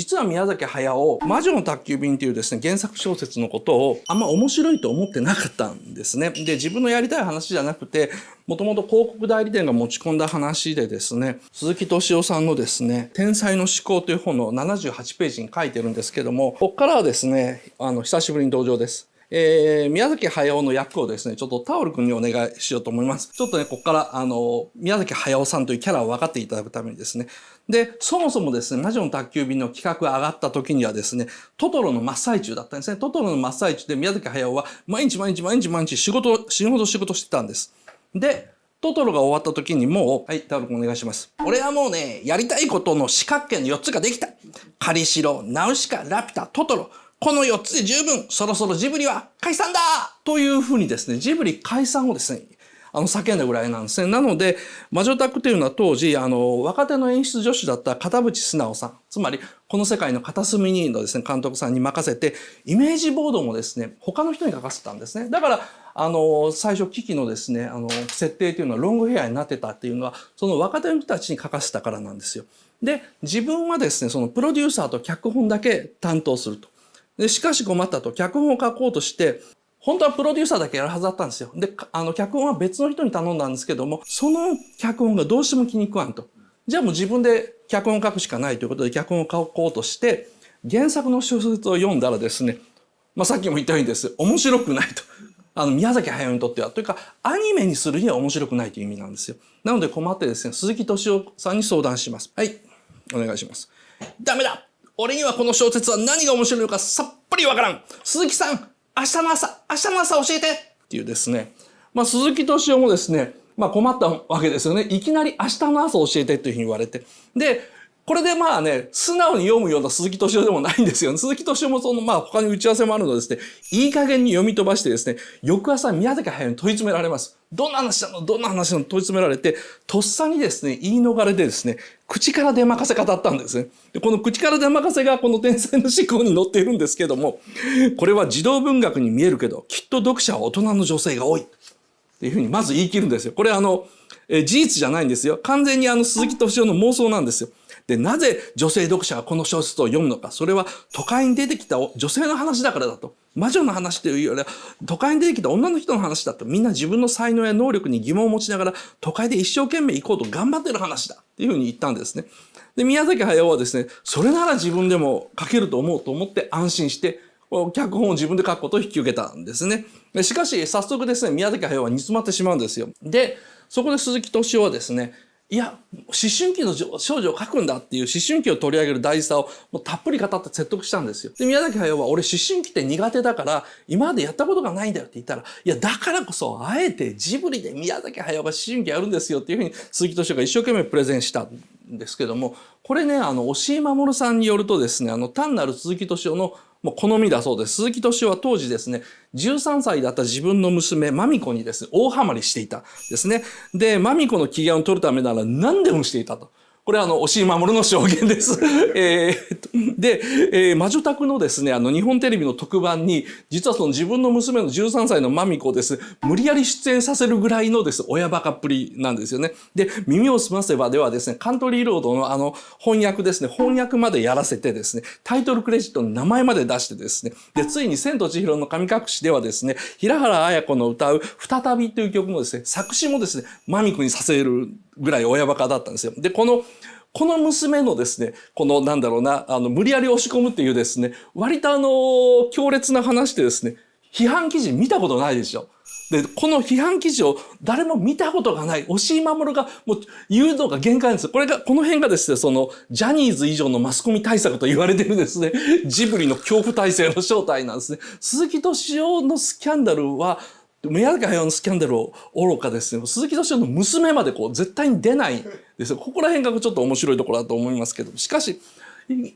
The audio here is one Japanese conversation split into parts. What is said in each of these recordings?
実は宮崎駿、魔女の宅急便っていうですね、原作小説のことをあんま面白いと思ってなかったんですね。で、自分のやりたい話じゃなくて、もともと広告代理店が持ち込んだ話でですね、鈴木敏夫さんのですね、天才の思考という本の78ページに書いてるんですけども、ここからはですね、あの、久しぶりに登場です。えー、宮崎駿の役をですね、ちょっとタオル君にお願いしようと思います。ちょっとね、ここから、あの、宮崎駿さんというキャラを分かっていただくためにですね。で、そもそもですね、魔女の宅急便の企画が上がった時にはですね、トトロの真っ最中だったんですね。トトロの真っ最中で宮崎駿は毎日毎日毎日毎日仕事、死ぬほど仕事してたんです。で、トトロが終わった時にもう、はい、タオル君お願いします。俺はもうね、やりたいことの四角形の4つができた。カリシロ、ナウシカ、ラピュタ、トトロ。この4つで十分、そろそろジブリは解散だというふうにですね、ジブリ解散をですね、あの、叫んだぐらいなんですね。なので、魔女宅というのは当時、あの、若手の演出助手だった片渕素直さん、つまり、この世界の片隅にのですね、監督さんに任せて、イメージボードもですね、他の人に書かせたんですね。だから、あの、最初、危機のですね、あの、設定というのはロングヘアになってたっていうのは、その若手の人たちに書かせたからなんですよ。で、自分はですね、そのプロデューサーと脚本だけ担当すると。で、しかし困ったと、脚本を書こうとして、本当はプロデューサーだけやるはずだったんですよ。で、あの、脚本は別の人に頼んだんですけども、その脚本がどうしても気に食わんと。じゃあもう自分で脚本を書くしかないということで脚本を書こうとして、原作の小説を読んだらですね、まあ、さっきも言ったようにです、面白くないと。あの、宮崎駿にとっては。というか、アニメにするには面白くないという意味なんですよ。なので困ってですね、鈴木敏夫さんに相談します。はい。お願いします。ダメだ俺にはこの小説は何が面白いのかさっぱりわからん。鈴木さん、明日の朝、明日の朝教えてっていうですね。まあ、鈴木敏夫もですね、まあ、困ったわけですよね。いきなり明日の朝教えてっていうふうに言われて。で、これでまあね、素直に読むような鈴木敏夫でもないんですよね。鈴木敏夫もその、まあ他に打ち合わせもあるのでですね、いい加減に読み飛ばしてですね、翌朝宮崎駿に問い詰められます。どんな話なのどんな話なの問い詰められて、とっさにですね、言い逃れでですね、口から出任せ語ったんですね。で、この口から出任せがこの天才の思考に載っているんですけども、これは児童文学に見えるけど、きっと読者は大人の女性が多い。っていうふうにまず言い切るんですよ。これあの、え事実じゃないんですよ。完全にあの鈴木敏夫の妄想なんですよ。で、なぜ女性読者がこの小説を読むのか。それは都会に出てきた女性の話だからだと。魔女の話というよりは、都会に出てきた女の人の話だと。みんな自分の才能や能力に疑問を持ちながら、都会で一生懸命行こうと頑張ってる話だ。っていうふうに言ったんですね。で、宮崎駿はですね、それなら自分でも書けると思うと思って安心して、脚本を自分で書くことを引き受けたんですね。しかし、早速ですね、宮崎駿は煮詰まってしまうんですよ。で、そこで鈴木敏夫はですね、いや思春期の少女を書くんだっていう思春期を取り上げる大事さをもうたっぷり語って説得したんですよ。で宮崎駿は俺思春期って苦手だから今までやったことがないんだよって言ったらいやだからこそあえてジブリで宮崎駿が思春期やるんですよっていうふうに鈴木敏夫が一生懸命プレゼンしたんですけどもこれねあの押井守さんによるとですねあの単なる鈴木敏夫の「もう好みだそうです。鈴木敏夫は当時ですね、13歳だった自分の娘、マミコにですね、大ハマりしていたですね。で、マミコの機嫌を取るためなら何でもしていたと。これはあの、押井守の証言です。えー、で、えー、魔女宅のですね、あの、日本テレビの特番に、実はその自分の娘の13歳のまみこをですね、無理やり出演させるぐらいのです親バカっぷりなんですよね。で、耳をすませばではですね、カントリーロードのあの、翻訳ですね、翻訳までやらせてですね、タイトルクレジットの名前まで出してですね、で、ついに千と千尋の神隠しではですね、平原綾子の歌う再びという曲もですね、作詞もですね、まみこにさせるぐらい親バカだったんですよ。で、この、この娘のですね、このなんだろうな、あの、無理やり押し込むっていうですね、割とあの、強烈な話でですね、批判記事見たことないでしょ。で、この批判記事を誰も見たことがない、押井守が、もう、言うのが限界なんですよ。これが、この辺がですね、その、ジャニーズ以上のマスコミ対策と言われてるですね、ジブリの恐怖体制の正体なんですね。鈴木敏夫のスキャンダルは、宮崎駿のスキャンダルを愚かですね鈴木敏夫の娘までこう絶対に出ないですよここら辺がちょっと面白いところだと思いますけどしかし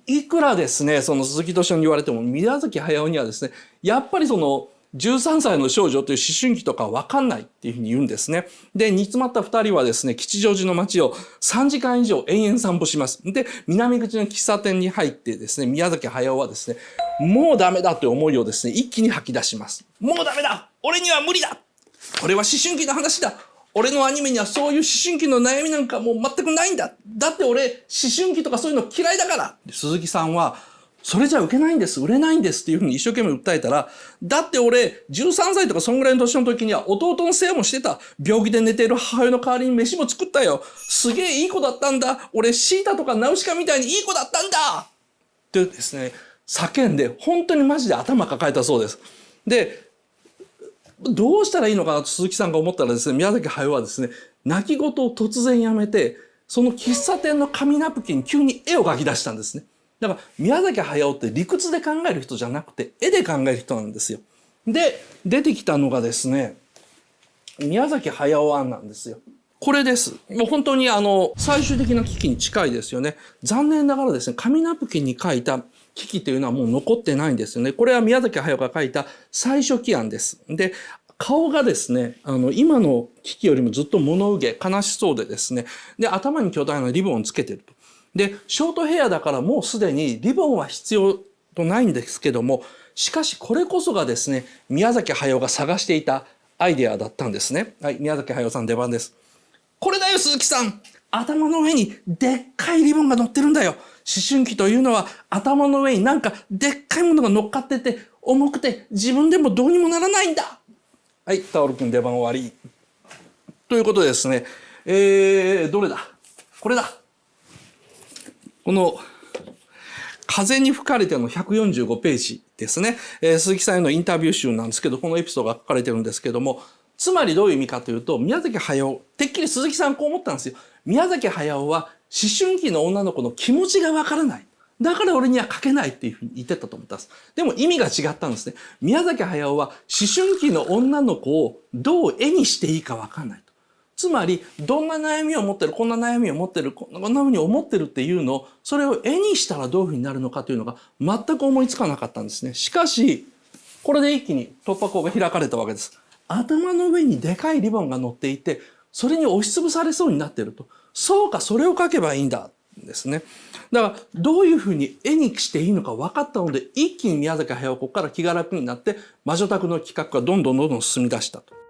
いくらですねその鈴木敏夫に言われても宮崎駿にはですねやっぱりその13歳の少女という思春期とか分かんないっていうふうに言うんですね。で、煮詰まった2人はですね、吉祥寺の街を3時間以上延々散歩します。で、南口の喫茶店に入ってですね、宮崎駿はですね、もうダメだという思いをですね、一気に吐き出します。もうダメだ俺には無理だこれは思春期の話だ俺のアニメにはそういう思春期の悩みなんかもう全くないんだだって俺、思春期とかそういうの嫌いだから鈴木さんは、それじゃ受けないんです、売れないんですっていうふうに一生懸命訴えたら、だって俺、13歳とかそんぐらいの年の時には弟の世話もしてた。病気で寝ている母親の代わりに飯も作ったよ。すげえいい子だったんだ。俺、シータとかナウシカみたいにいい子だったんだってですね、叫んで、本当にマジで頭抱えたそうです。で、どうしたらいいのかなと鈴木さんが思ったらですね、宮崎駿はですね、泣き言を突然やめて、その喫茶店の紙ナプキン急に絵を描き出したんですね。だから宮崎駿って理屈で考える人じゃなくて絵で考える人なんですよ。で、出てきたのがですね、宮崎駿案なんですよ。これです。もう本当にあの、最終的な危機に近いですよね。残念ながらですね、紙ナプキンに書いた危機というのはもう残ってないんですよね。これは宮崎駿が書いた最初期案です。で、顔がですね、あの、今の危機よりもずっと物憂げ、悲しそうでですね、で、頭に巨大なリボンをつけてると。で、ショートヘアだからもうすでにリボンは必要とないんですけども、しかしこれこそがですね、宮崎駿が探していたアイデアだったんですね。はい、宮崎駿さん出番です。これだよ、鈴木さん頭の上にでっかいリボンが乗ってるんだよ。思春期というのは頭の上になんかでっかいものが乗っかってて重くて自分でもどうにもならないんだ。はい、タオルくん出番終わり。ということでですね、えー、どれだこれだこの、風に吹かれての145ページですね。えー、鈴木さんへのインタビュー集なんですけど、このエピソードが書かれてるんですけども、つまりどういう意味かというと、宮崎駿、てっきり鈴木さんこう思ったんですよ。宮崎駿は思春期の女の子の気持ちがわからない。だから俺には書けないっていうふうに言ってたと思ったんです。でも意味が違ったんですね。宮崎駿は思春期の女の子をどう絵にしていいかわかんないと。つまり、どんな悩みを持ってる、こんな悩みを持ってる、こんなふうに思ってるっていうのを、それを絵にしたらどういうふうになるのかというのが全く思いつかなかったんですね。しかし、これで一気に突破口が開かれたわけです。頭の上にでかいリボンが乗っていてそれに押しつぶされそうになっているとそうかそれを描けばいいんだですねだからどういうふうに絵にしていいのか分かったので一気に宮崎駿ここから気が楽になって魔女宅の企画がどんどんどんどん進み出したと。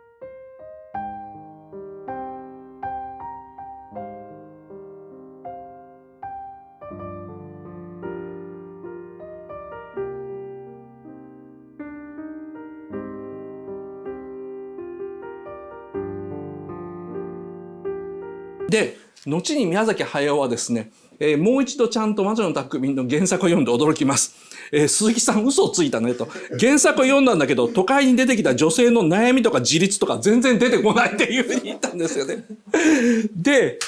で、後に宮崎駿はですね、えー、もう一度ちゃんと魔女の宅民の原作を読んで驚きます。えー、鈴木さん嘘をついたねと。原作を読んだんだけど、都会に出てきた女性の悩みとか自立とか全然出てこないっていうふうに言ったんですよね。で、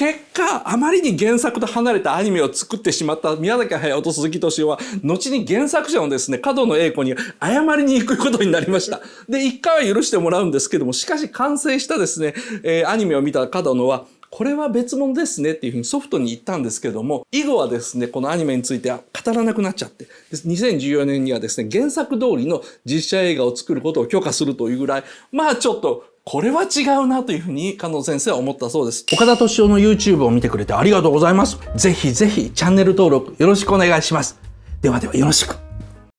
結果、あまりに原作と離れたアニメを作ってしまった宮崎駿と鈴木敏夫は、後に原作者のですね、角野栄子に謝りに行くことになりました。で、一回は許してもらうんですけども、しかし完成したですね、えー、アニメを見た角野は、これは別物ですねっていうふうにソフトに言ったんですけども、以後はですね、このアニメについては語らなくなっちゃって、2014年にはですね、原作通りの実写映画を作ることを許可するというぐらい、まあちょっとこれは違うなというふうに加藤先生は思ったそうです。岡田敏夫の YouTube を見てくれてありがとうございます。ぜひぜひチャンネル登録よろしくお願いします。ではではよろしく。